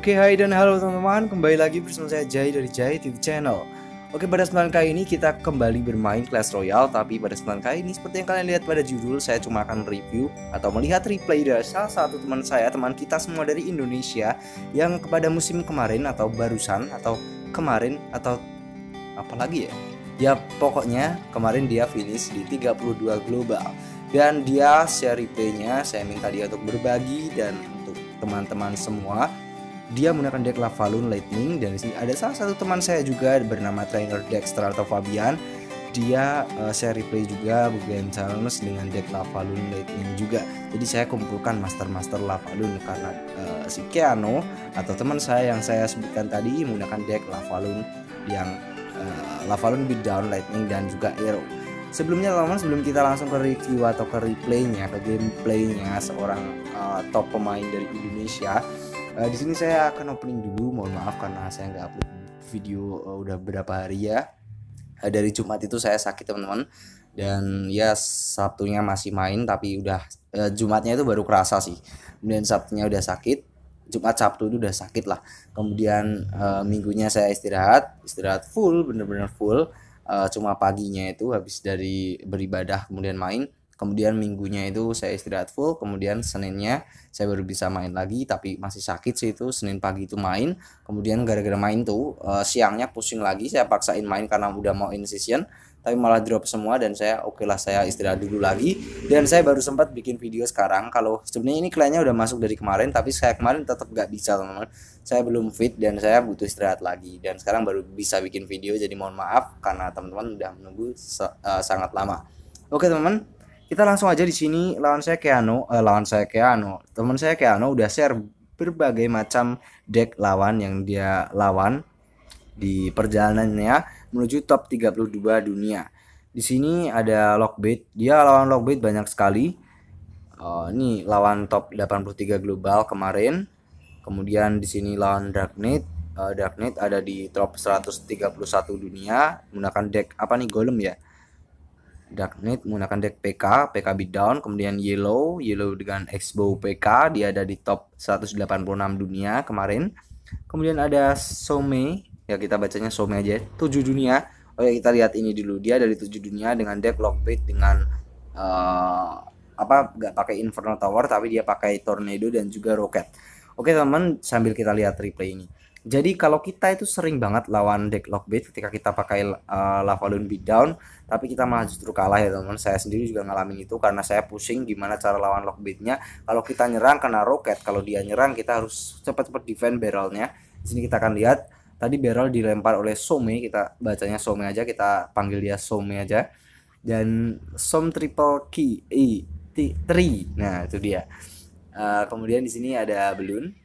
Oke, hai dan halo teman-teman, kembali lagi bersama saya Jai dari Jai TV Channel. Oke, pada kesempatan kali ini kita kembali bermain Clash Royale, tapi pada kesempatan kali ini seperti yang kalian lihat pada judul, saya cuma akan review atau melihat replay dari salah satu teman saya, teman kita semua dari Indonesia yang kepada musim kemarin atau barusan atau kemarin atau apalagi ya. Ya, pokoknya kemarin dia finish di 32 global dan dia share replaynya, saya minta dia untuk berbagi dan untuk teman-teman semua dia menggunakan deck Lavalun Lightning dan di sini ada salah satu teman saya juga bernama trainer Dexter atau Fabian dia uh, eh, saya replay juga bukan Charles dengan deck Lavalun Lightning juga jadi saya kumpulkan master-master Lavalun karena uh, si Keanu atau teman saya yang saya sebutkan tadi menggunakan deck Lavalun yang uh, Lavalun down Lightning dan juga hero sebelumnya teman sebelum kita langsung ke review atau ke replaynya ke gameplaynya seorang uh, top pemain dari Indonesia uh, di sini saya akan opening dulu mohon maaf karena saya nggak upload video uh, udah berapa hari ya uh, dari Jumat itu saya sakit teman-teman dan ya Sabtunya masih main tapi udah uh, Jumatnya itu baru kerasa sih kemudian Sabtunya udah sakit Jumat Sabtu itu udah sakit lah kemudian uh, minggunya saya istirahat istirahat full bener-bener full uh, cuma paginya itu habis dari beribadah kemudian main kemudian minggunya itu saya istirahat full kemudian seninnya saya baru bisa main lagi tapi masih sakit sih itu senin pagi itu main kemudian gara-gara main tuh uh, siangnya pusing lagi saya paksain main karena udah mau in season tapi malah drop semua dan saya oke okay lah saya istirahat dulu lagi dan saya baru sempat bikin video sekarang kalau sebenarnya ini kliennya udah masuk dari kemarin tapi saya kemarin tetap gak bisa teman-teman saya belum fit dan saya butuh istirahat lagi dan sekarang baru bisa bikin video jadi mohon maaf karena teman-teman udah menunggu uh, sangat lama oke okay, teman-teman kita langsung aja di sini lawan saya Keanu eh, lawan saya Keanu teman saya Keanu udah share berbagai macam deck lawan yang dia lawan di perjalanannya ya, menuju top 32 dunia di sini ada Lockbait dia lawan Lockbait banyak sekali uh, ini lawan top 83 global kemarin kemudian di sini lawan Darknet, Darknet uh, Darknet ada di top 131 dunia menggunakan deck apa nih Golem ya Dark Knight menggunakan deck PK, PK beatdown, kemudian Yellow, Yellow dengan Xbow PK, dia ada di top 186 dunia kemarin. Kemudian ada Some, ya kita bacanya Some aja, 7 dunia. Oke, oh ya, kita lihat ini dulu. Dia dari 7 dunia dengan deck Lockbait dengan uh, apa Gak pakai Inferno Tower tapi dia pakai Tornado dan juga Rocket. Oke, teman, sambil kita lihat replay ini. Jadi kalau kita itu sering banget lawan deck lock bait ketika kita pakai uh, eh, beat down, tapi kita malah justru kalah ya teman. teman Saya sendiri juga ngalamin itu karena saya pusing gimana cara lawan lock baitnya. Kalau kita nyerang kena roket, kalau dia nyerang kita harus cepat-cepat defend barrelnya. Di sini kita akan lihat tadi barrel dilempar oleh Somme, kita bacanya Somme aja, kita panggil dia Somme aja. Dan Some triple key, e, t three. Nah, itu dia. Uh, kemudian di sini ada balloon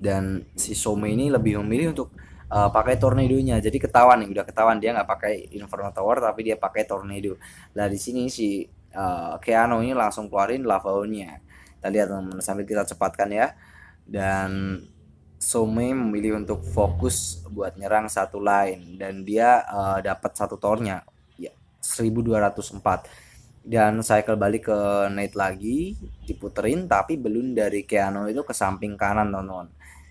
dan si Some ini lebih memilih untuk uh, pakai tornadonya jadi ketahuan nih udah ketahuan dia nggak pakai inferno tower tapi dia pakai tornado lah di sini si uh, Keanu ini langsung keluarin nya kita lihat teman sambil kita cepatkan ya dan Somi memilih untuk fokus buat nyerang satu lain dan dia uh, dapat satu tornya ya 1204 dan cycle balik ke Nate lagi diputerin tapi belum dari Keanu itu ke samping kanan non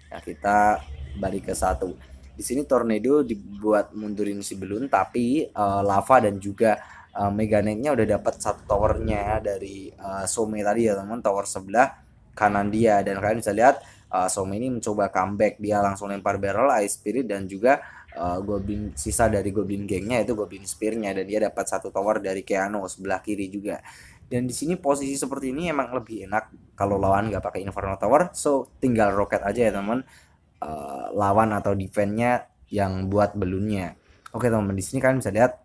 ya kita balik ke satu di sini tornado dibuat mundurin si belum tapi uh, lava dan juga uh, meganetnya udah dapat satu towernya ya, dari uh, eh, Some tadi ya teman tower sebelah kanan dia dan kalian bisa lihat uh, Some ini mencoba comeback dia langsung lempar barrel ice spirit dan juga uh, eh, Goblin sisa dari Goblin gengnya itu Goblin Spearnya dan dia dapat satu tower dari Keanu sebelah kiri juga dan di sini posisi seperti ini emang lebih enak kalau lawan nggak pakai Inferno Tower so tinggal roket aja ya teman uh, lawan atau defendnya yang buat belunya. oke teman di sini kalian bisa lihat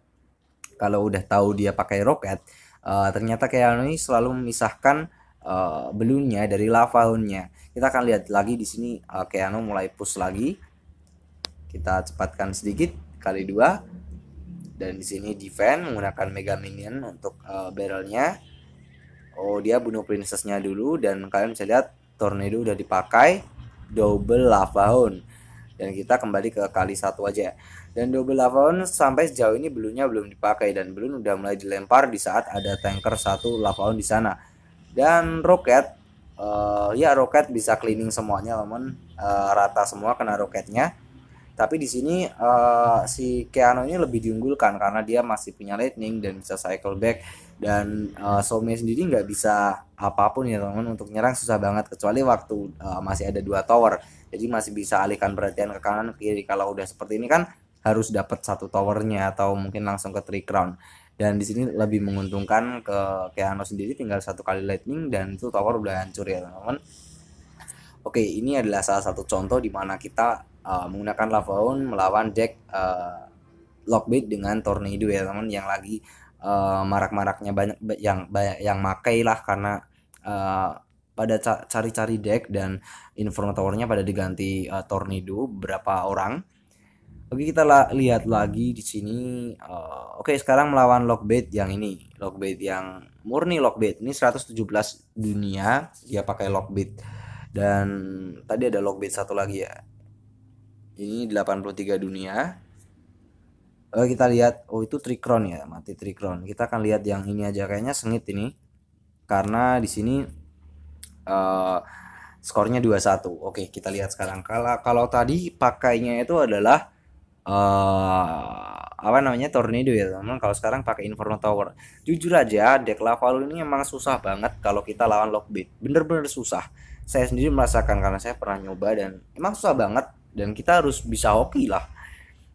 kalau udah tahu dia pakai roket uh, ternyata Keanu ini selalu memisahkan uh, belunnya dari lava kita akan lihat lagi di sini uh, Keanu mulai push lagi kita cepatkan sedikit kali dua dan di sini defend menggunakan mega minion untuk uh, barrelnya oh dia bunuh princessnya dulu dan kalian bisa lihat tornado udah dipakai double lava hound dan kita kembali ke kali satu aja dan double lava hound sampai sejauh ini belumnya belum dipakai dan belum udah mulai dilempar di saat ada tanker satu lava hound di sana dan roket uh, ya roket bisa cleaning semuanya namun uh, rata semua kena roketnya tapi di sini uh, si Keanu ini lebih diunggulkan karena dia masih punya lightning dan bisa cycle back dan uh, Somi sendiri nggak bisa apapun ya teman-teman untuk nyerang susah banget kecuali waktu uh, masih ada dua tower jadi masih bisa alihkan perhatian ke kanan ke kiri kalau udah seperti ini kan harus dapat satu towernya atau mungkin langsung ke three crown dan di sini lebih menguntungkan ke Keanu sendiri tinggal satu kali lightning dan itu tower udah hancur ya teman-teman Oke, ini adalah salah satu contoh di mana kita uh, menggunakan Lavaun melawan deck uh, Lockbait dengan Tornado ya teman yang lagi uh, marak-maraknya banyak yang banyak yang makai lah karena uh, pada cari-cari deck dan informatornya pada diganti uh, Tornado berapa orang. Oke kita la lihat lagi di sini. Uh, Oke okay, sekarang melawan Lockbait yang ini, Lockbait yang murni Lockbait. Ini 117 dunia dia pakai Lockbait dan tadi ada Lockbait satu lagi ya ini 83 dunia oh, kita lihat oh itu trikron ya mati trikron kita akan lihat yang ini aja kayaknya sengit ini karena di sini uh, skornya 21 oke kita lihat sekarang kalau kalau tadi pakainya itu adalah uh, apa namanya tornado ya teman kalau sekarang pakai inferno tower jujur aja deck lavalu ini emang susah banget kalau kita lawan lockbait bener-bener susah saya sendiri merasakan karena saya pernah nyoba dan emang susah banget dan kita harus bisa hoki lah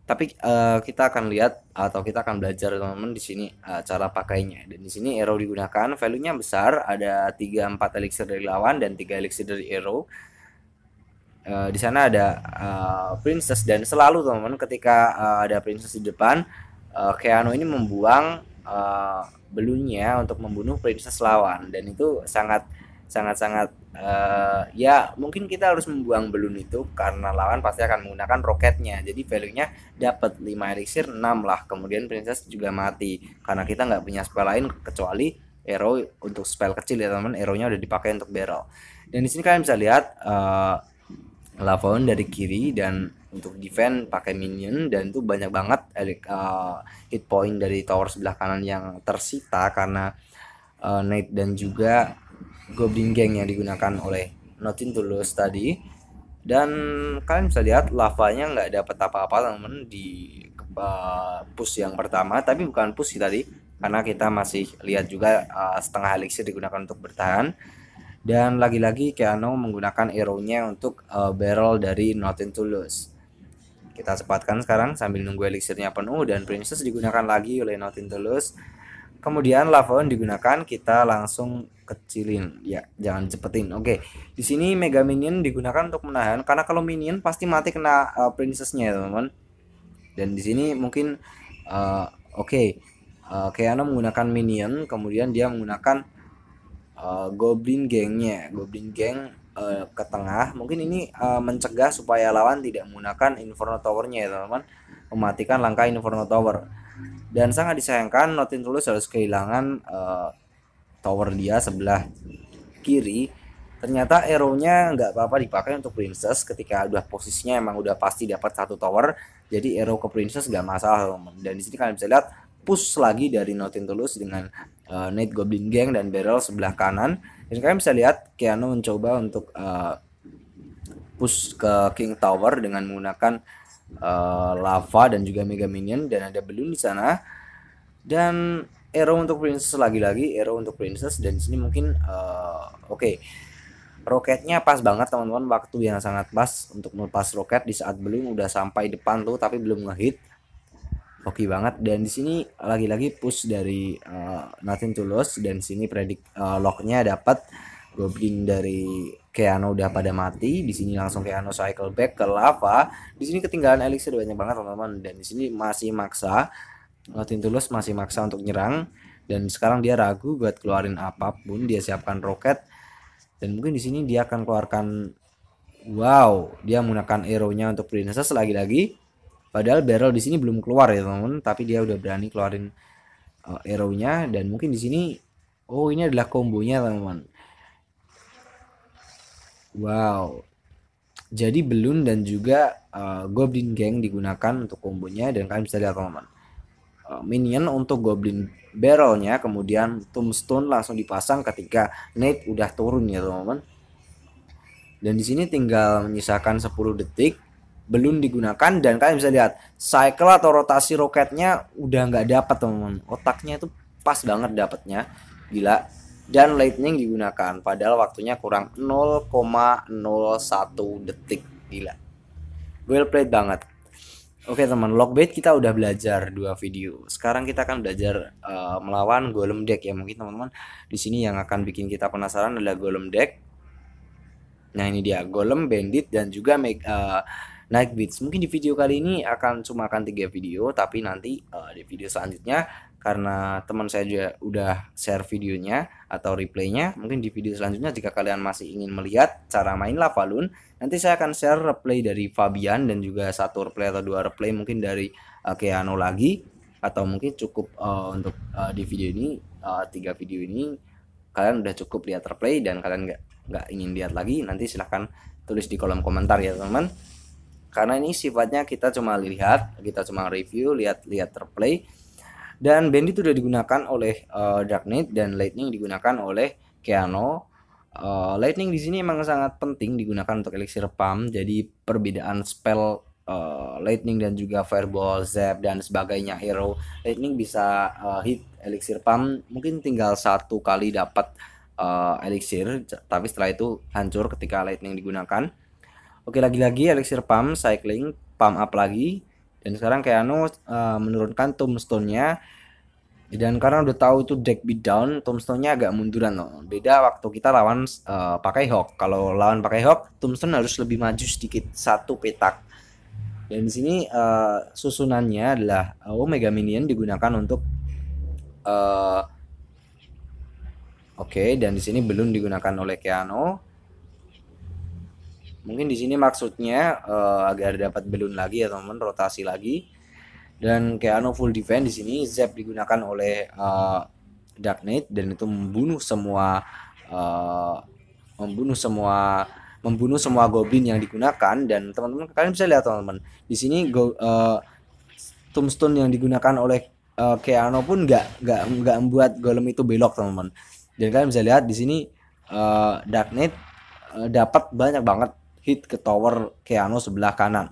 tapi uh, kita akan lihat atau kita akan belajar teman-teman di sini uh, cara pakainya dan di sini arrow digunakan value-nya besar ada 3 4 elixir dari lawan dan 3 elixir dari arrow uh, di sana ada uh, princess dan selalu teman-teman ketika uh, ada princess di depan uh, Keanu ini membuang uh, belunya untuk membunuh princess lawan dan itu sangat sangat-sangat uh, ya mungkin kita harus membuang belun itu karena lawan pasti akan menggunakan roketnya jadi value-nya dapat 5 elixir 6 lah kemudian princess juga mati karena kita nggak punya spell lain kecuali arrow untuk spell kecil ya teman nya udah dipakai untuk barrel dan di sini kalian bisa lihat uh, eh, Lavon dari kiri dan untuk defend pakai minion dan itu banyak banget uh, hit point dari tower sebelah kanan yang tersita karena uh, Knight dan juga Goblin Gang yang digunakan oleh Notin Tulus tadi dan kalian bisa lihat lavanya nggak dapat apa-apa teman di uh, push yang pertama tapi bukan push sih tadi karena kita masih lihat juga uh, setengah elixir digunakan untuk bertahan dan lagi-lagi Keanu menggunakan arrow-nya untuk uh, barrel dari Notin Tulus. Kita cepatkan sekarang sambil nunggu elixirnya penuh dan Princess digunakan lagi oleh Notin Tulus kemudian lavon digunakan kita langsung kecilin ya jangan cepetin oke di sini mega minion digunakan untuk menahan karena kalau minion pasti mati kena uh, princessnya ya teman-teman dan di sini mungkin uh, oke okay. uh, eh, Keanu menggunakan minion kemudian dia menggunakan uh, goblin gengnya goblin geng ke tengah mungkin ini uh, mencegah supaya lawan tidak menggunakan inferno towernya ya teman-teman mematikan langkah inferno tower dan sangat disayangkan Notin Tulus harus kehilangan uh, tower dia sebelah kiri. Ternyata arrow-nya nggak apa-apa dipakai untuk Princess ketika udah posisinya emang udah pasti dapat satu tower. Jadi arrow ke Princess nggak masalah. Dan di sini kalian bisa lihat push lagi dari Notin Tulus dengan uh, Nate Goblin Gang dan Barrel sebelah kanan. Dan kalian bisa lihat Keanu mencoba untuk uh, push ke King Tower dengan menggunakan Eh, lava dan juga mega minion dan ada balloon di sana dan arrow untuk princess lagi-lagi arrow untuk princess dan sini mungkin uh, oke okay. roketnya pas banget teman-teman waktu yang sangat pas untuk melepas roket di saat belum udah sampai depan tuh tapi belum ngehit oke banget dan di sini lagi-lagi push dari uh, nothing to lose dan sini predik uh, locknya dapat goblin dari Keano udah pada mati, di sini langsung Keanu cycle back ke lava. Di sini ketinggalan elixir banyak banget teman-teman dan di sini masih maksa Tulus masih maksa untuk nyerang dan sekarang dia ragu buat keluarin apapun, dia siapkan roket dan mungkin di sini dia akan keluarkan wow, dia menggunakan hero nya untuk princess lagi-lagi. Padahal barrel di sini belum keluar ya teman-teman, tapi dia udah berani keluarin uh, nya dan mungkin di sini oh ini adalah kombonya teman-teman. Wow. Jadi belum dan juga uh, Goblin Gang digunakan untuk kombonya dan kalian bisa lihat teman-teman. Uh, minion untuk Goblin Barrelnya kemudian Tombstone langsung dipasang ketika Nate udah turun ya teman-teman. Dan di sini tinggal menyisakan 10 detik belum digunakan dan kalian bisa lihat cycle atau rotasi roketnya udah nggak dapat teman-teman otaknya itu pas banget dapatnya gila dan lightning digunakan padahal waktunya kurang 0,01 detik gila well played banget Oke teman, lockbait kita udah belajar dua video. Sekarang kita akan belajar uh, melawan golem deck ya. Mungkin teman-teman di sini yang akan bikin kita penasaran adalah golem deck. Nah ini dia golem, bandit dan juga make, uh, eh, beats. Mungkin di video kali ini akan cuma akan tiga video, tapi nanti uh, di video selanjutnya karena teman saya juga udah share videonya atau replaynya mungkin di video selanjutnya jika kalian masih ingin melihat cara main Lava nanti saya akan share replay dari Fabian dan juga satu replay atau dua replay mungkin dari uh, Keanu lagi atau mungkin cukup uh, untuk uh, di video ini uh, tiga video ini kalian udah cukup lihat replay dan kalian nggak nggak ingin lihat lagi nanti silahkan tulis di kolom komentar ya teman-teman karena ini sifatnya kita cuma lihat kita cuma review lihat-lihat replay dan band itu sudah digunakan oleh uh, Dark Knight dan Lightning digunakan oleh Keanu uh, Lightning di sini emang sangat penting digunakan untuk elixir pump jadi perbedaan spell uh, Lightning dan juga Fireball, Zap dan sebagainya hero Lightning bisa uh, hit elixir pump mungkin tinggal satu kali dapat uh, elixir tapi setelah itu hancur ketika Lightning digunakan oke lagi-lagi elixir pump cycling pump up lagi dan sekarang Keanu uh, eh, menurunkan tombstone-nya dan karena udah tahu itu deck beat down tombstone-nya agak munduran loh beda waktu kita lawan uh, pakai hawk kalau lawan pakai hawk tombstone harus lebih maju sedikit satu petak dan di sini uh, susunannya adalah Omega Minion digunakan untuk uh, oke okay, dan di sini belum digunakan oleh Keanu Mungkin di sini maksudnya uh, agar dapat balloon lagi ya teman-teman, rotasi lagi. Dan Keanu full defense di sini Zep digunakan oleh uh, Dark Knight dan itu membunuh semua uh, membunuh semua membunuh semua goblin yang digunakan dan teman-teman kalian bisa lihat teman-teman di sini go, uh, tombstone yang digunakan oleh uh, Keanu pun nggak nggak nggak membuat golem itu belok teman-teman dan kalian bisa lihat di sini uh, Dark Knight uh, dapat banyak banget hit ke tower Keanu sebelah kanan.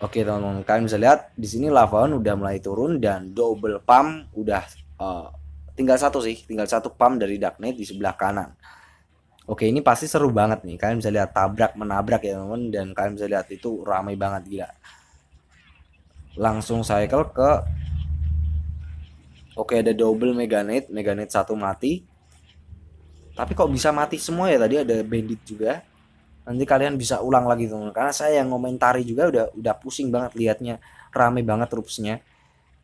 Oke teman-teman, kalian bisa lihat di sini Lavaon udah mulai turun dan double pump udah uh, tinggal satu sih, tinggal satu pump dari Dark Knight di sebelah kanan. Oke ini pasti seru banget nih, kalian bisa lihat tabrak menabrak ya teman-teman dan kalian bisa lihat itu ramai banget gila. Langsung cycle ke Oke ada double meganet, meganet satu mati. Tapi kok bisa mati semua ya tadi ada bandit juga nanti kalian bisa ulang lagi tuh karena saya yang komentari juga udah udah pusing banget liatnya rame banget rupsnya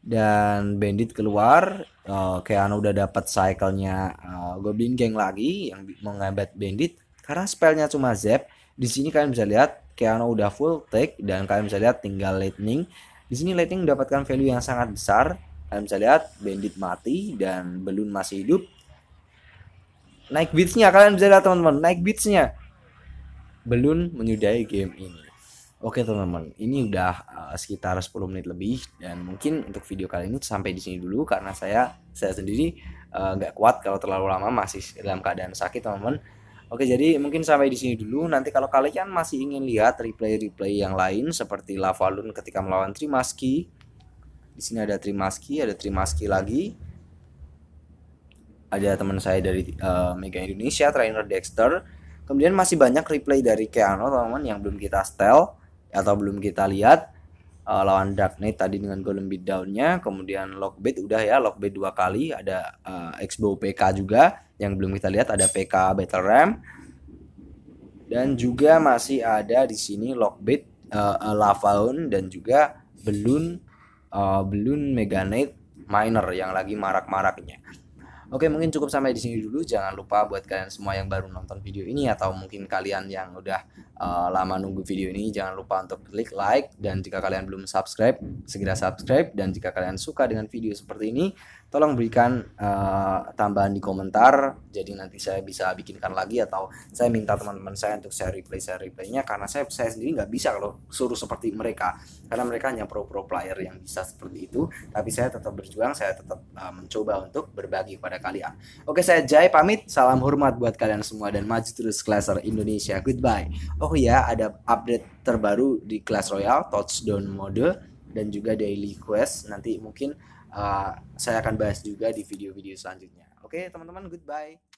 dan bandit keluar uh, eh, Keanu udah dapat cycle-nya uh, Goblin Gang lagi yang menghambat bandit karena spellnya cuma Zap di sini kalian bisa lihat Keanu udah full take dan kalian bisa lihat tinggal lightning di sini lightning mendapatkan value yang sangat besar kalian bisa lihat bandit mati dan belum masih hidup naik beatsnya kalian bisa lihat teman-teman naik beatsnya belum menyudahi game ini. Oke teman-teman, ini udah uh, sekitar 10 menit lebih dan mungkin untuk video kali ini sampai di sini dulu karena saya saya sendiri eh, nggak uh, kuat kalau terlalu lama masih dalam keadaan sakit teman-teman. Oke jadi mungkin sampai di sini dulu. Nanti kalau kalian masih ingin lihat replay-replay yang lain seperti Lavalun ketika melawan Trimaski, di sini ada Trimaski, ada Trimaski lagi, ada teman saya dari uh, Mega Indonesia, trainer Dexter Kemudian masih banyak replay dari Keanu teman-teman yang belum kita setel atau belum kita lihat uh, lawan Dark Knight tadi dengan golden beat nya kemudian Lockbait udah ya Lockbait dua kali ada uh, eh, Xbox PK juga yang belum kita lihat ada PK Battle Ram dan juga masih ada di sini Lockbait uh, eh, Lavaun dan juga Belun uh, Belun Mega Knight Miner yang lagi marak-maraknya Oke, mungkin cukup sampai di sini dulu. Jangan lupa buat kalian semua yang baru nonton video ini atau mungkin kalian yang udah uh, lama nunggu video ini, jangan lupa untuk klik like dan jika kalian belum subscribe, segera subscribe dan jika kalian suka dengan video seperti ini, tolong berikan uh, tambahan di komentar jadi nanti saya bisa bikinkan lagi atau saya minta teman-teman saya untuk saya replay saya replaynya karena saya saya sendiri nggak bisa kalau suruh seperti mereka karena mereka hanya pro pro player yang bisa seperti itu tapi saya tetap berjuang saya tetap uh, mencoba untuk berbagi kepada kalian oke saya Jai pamit salam hormat buat kalian semua dan maju terus klaser Indonesia goodbye oh ya ada update terbaru di Clash Royale touchdown mode dan juga daily quest nanti mungkin Eh, saya akan bahas juga di video-video selanjutnya. Oke, teman-teman, goodbye.